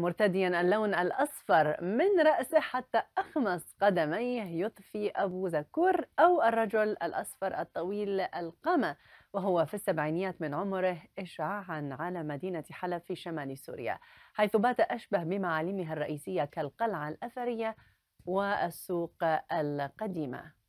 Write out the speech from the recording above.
مرتديا اللون الأصفر من رأسه حتى أخمص قدميه يطفي أبو زكور أو الرجل الأصفر الطويل القامة وهو في السبعينيات من عمره إشعاعا على مدينة حلب في شمال سوريا حيث بات أشبه بمعالمها الرئيسية كالقلعة الأثرية والسوق القديمة